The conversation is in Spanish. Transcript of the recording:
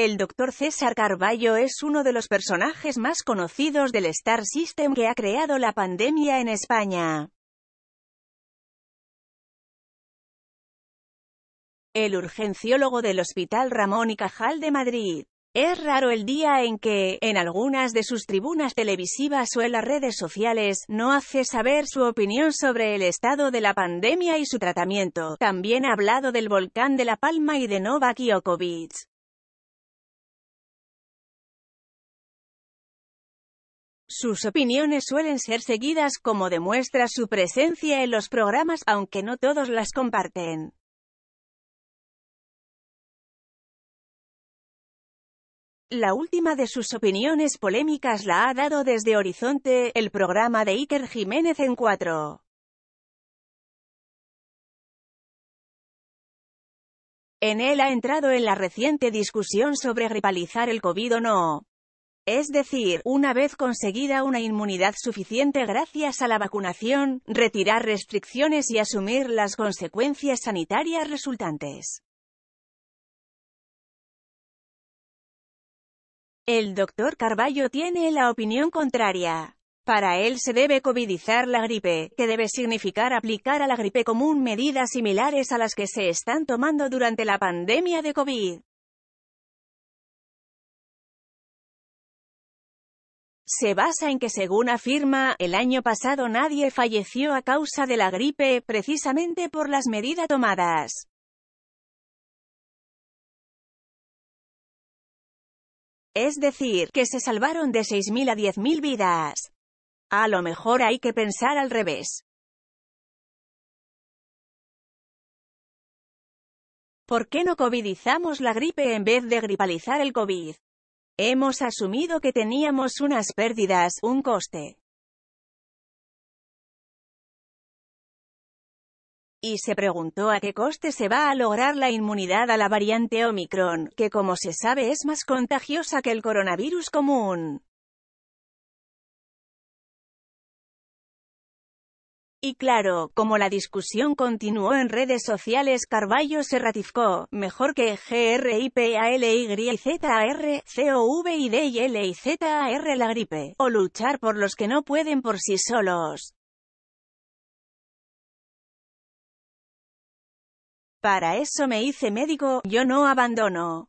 El doctor César Carballo es uno de los personajes más conocidos del Star System que ha creado la pandemia en España. El urgenciólogo del Hospital Ramón y Cajal de Madrid. Es raro el día en que, en algunas de sus tribunas televisivas o en las redes sociales, no hace saber su opinión sobre el estado de la pandemia y su tratamiento. También ha hablado del volcán de La Palma y de Novak Djokovic. Sus opiniones suelen ser seguidas como demuestra su presencia en los programas, aunque no todos las comparten. La última de sus opiniones polémicas la ha dado desde Horizonte, el programa de Iker Jiménez en 4. En él ha entrado en la reciente discusión sobre gripalizar el COVID o no. Es decir, una vez conseguida una inmunidad suficiente gracias a la vacunación, retirar restricciones y asumir las consecuencias sanitarias resultantes. El doctor Carballo tiene la opinión contraria. Para él se debe covidizar la gripe, que debe significar aplicar a la gripe común medidas similares a las que se están tomando durante la pandemia de COVID. se basa en que según afirma, el año pasado nadie falleció a causa de la gripe, precisamente por las medidas tomadas. Es decir, que se salvaron de 6.000 a 10.000 vidas. A lo mejor hay que pensar al revés. ¿Por qué no covidizamos la gripe en vez de gripalizar el COVID? Hemos asumido que teníamos unas pérdidas, un coste. Y se preguntó a qué coste se va a lograr la inmunidad a la variante Omicron, que como se sabe es más contagiosa que el coronavirus común. Y claro, como la discusión continuó en redes sociales, Carballo se ratificó, mejor que GRIPALYZAR, R la gripe, o luchar por los que no pueden por sí solos. Para eso me hice médico, yo no abandono.